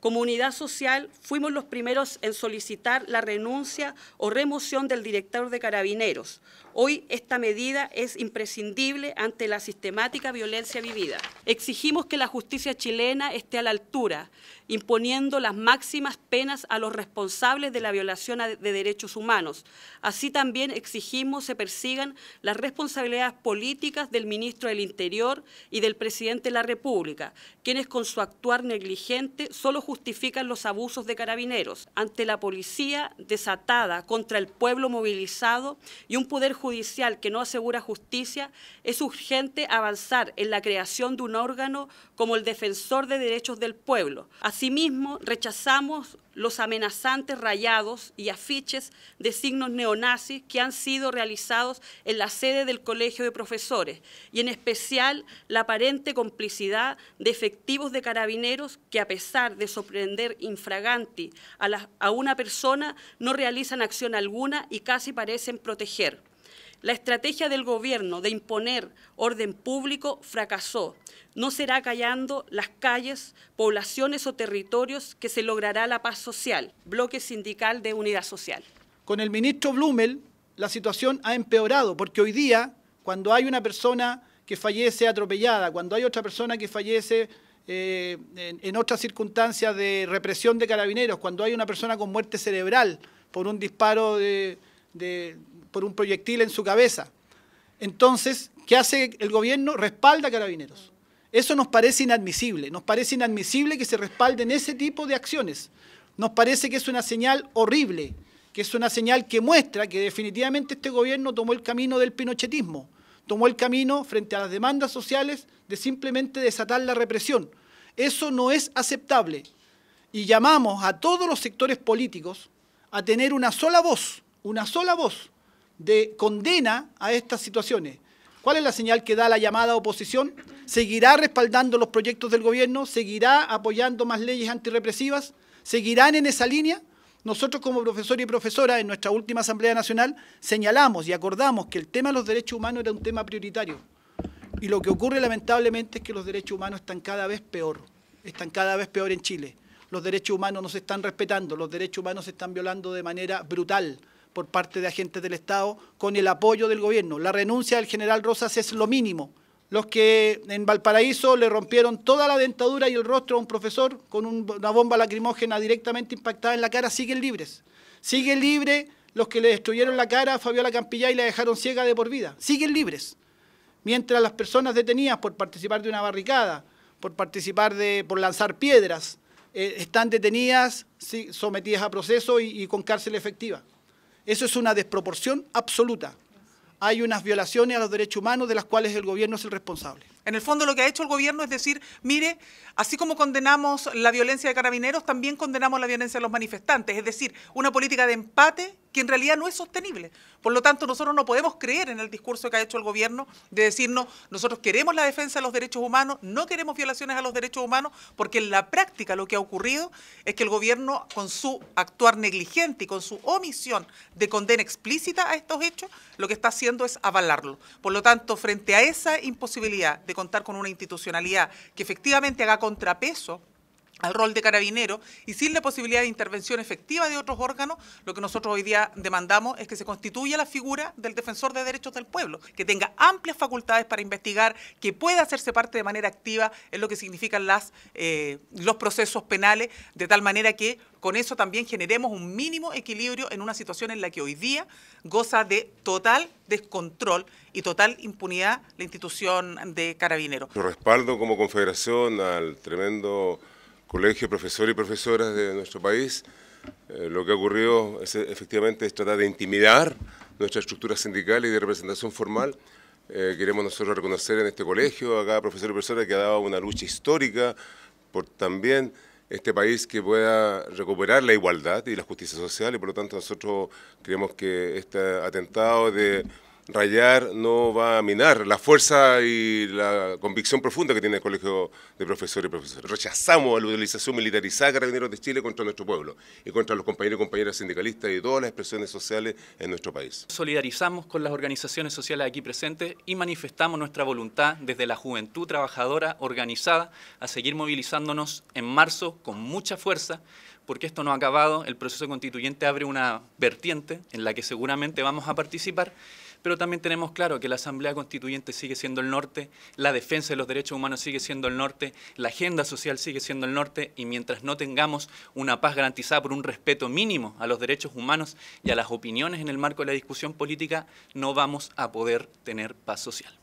Comunidad social fuimos los primeros en solicitar la renuncia o remoción del director de carabineros, Hoy esta medida es imprescindible ante la sistemática violencia vivida. Exigimos que la justicia chilena esté a la altura, imponiendo las máximas penas a los responsables de la violación de derechos humanos. Así también exigimos se persigan las responsabilidades políticas del ministro del Interior y del presidente de la República, quienes con su actuar negligente solo justifican los abusos de carabineros ante la policía desatada contra el pueblo movilizado y un poder judicial que no asegura justicia, es urgente avanzar en la creación de un órgano como el defensor de derechos del pueblo. Asimismo, rechazamos los amenazantes rayados y afiches de signos neonazis que han sido realizados en la sede del Colegio de Profesores y en especial la aparente complicidad de efectivos de carabineros que a pesar de sorprender infraganti a, a una persona no realizan acción alguna y casi parecen proteger. La estrategia del gobierno de imponer orden público fracasó. No será callando las calles, poblaciones o territorios que se logrará la paz social. Bloque sindical de unidad social. Con el ministro Blumel la situación ha empeorado porque hoy día cuando hay una persona que fallece atropellada, cuando hay otra persona que fallece eh, en, otras circunstancias de represión de carabineros, cuando hay una persona con muerte cerebral por un disparo de, por un proyectil en su cabeza. Entonces, ¿qué hace el gobierno? Respalda carabineros. Eso nos parece inadmisible. Nos parece inadmisible que se respalden ese tipo de acciones. Nos parece que es una señal horrible, que es una señal que muestra que definitivamente este gobierno tomó el camino del pinochetismo, tomó el camino frente a las demandas sociales de simplemente desatar la represión. Eso no es aceptable. Y llamamos a todos los sectores políticos a tener una sola voz, una sola voz, de condena a estas situaciones. ¿Cuál es la señal que da la llamada oposición? ¿Seguirá respaldando los proyectos del gobierno? ¿Seguirá apoyando más leyes antirrepresivas? ¿Seguirán en esa línea? Nosotros como profesor y profesora en nuestra última Asamblea Nacional señalamos y acordamos que el tema de los derechos humanos era un tema prioritario. Y lo que ocurre lamentablemente es que los derechos humanos están cada vez peor, están cada vez peor en Chile. Los derechos humanos no se están respetando, los derechos humanos se están violando de manera brutal, por parte de agentes del Estado con el apoyo del gobierno. La renuncia del general Rosas es lo mínimo. Los que en Valparaíso le rompieron toda la dentadura y el rostro a un profesor con una bomba lacrimógena directamente impactada en la cara siguen libres. Siguen libres los que le destruyeron la cara a Fabiola Campilla y la dejaron ciega de por vida. Siguen libres. Mientras las personas detenidas por participar de una barricada, por participar de, por lanzar piedras, eh, están detenidas, sometidas a proceso y con cárcel efectiva. Eso es una desproporción absoluta. Hay unas violaciones a los derechos humanos de las cuales el gobierno es el responsable. En el fondo lo que ha hecho el gobierno es decir, mire, así como condenamos la violencia de carabineros, también condenamos la violencia de los manifestantes. Es decir, una política de empate que en realidad no es sostenible. Por lo tanto, nosotros no podemos creer en el discurso que ha hecho el gobierno de decirnos, nosotros queremos la defensa de los derechos humanos, no queremos violaciones a los derechos humanos, porque en la práctica lo que ha ocurrido es que el gobierno, con su actuar negligente y con su omisión de condena explícita a estos hechos, lo que está haciendo es avalarlo. Por lo tanto, frente a esa imposibilidad de contar con una institucionalidad que efectivamente haga contrapeso al rol de carabinero y sin la posibilidad de intervención efectiva de otros órganos, lo que nosotros hoy día demandamos es que se constituya la figura del defensor de derechos del pueblo, que tenga amplias facultades para investigar, que pueda hacerse parte de manera activa en lo que significan eh, los procesos penales, de tal manera que con eso también generemos un mínimo equilibrio en una situación en la que hoy día goza de total descontrol y total impunidad la institución de carabinero. Yo respaldo como confederación al tremendo colegio, profesores y profesoras de nuestro país, eh, lo que ha ocurrido es, efectivamente es tratar de intimidar nuestra estructura sindical y de representación formal. Eh, queremos nosotros reconocer en este colegio a cada profesor y profesora que ha dado una lucha histórica por también este país que pueda recuperar la igualdad y la justicia social y por lo tanto nosotros creemos que este atentado de rayar no va a minar la fuerza y la convicción profunda que tiene el Colegio de Profesores y Profesores. Rechazamos la utilización militarizada de Carabineros de Chile contra nuestro pueblo y contra los compañeros y compañeras sindicalistas y todas las expresiones sociales en nuestro país. Solidarizamos con las organizaciones sociales aquí presentes y manifestamos nuestra voluntad desde la juventud trabajadora organizada a seguir movilizándonos en marzo con mucha fuerza porque esto no ha acabado, el proceso constituyente abre una vertiente en la que seguramente vamos a participar pero también tenemos claro que la Asamblea Constituyente sigue siendo el norte, la defensa de los derechos humanos sigue siendo el norte, la agenda social sigue siendo el norte, y mientras no tengamos una paz garantizada por un respeto mínimo a los derechos humanos y a las opiniones en el marco de la discusión política, no vamos a poder tener paz social.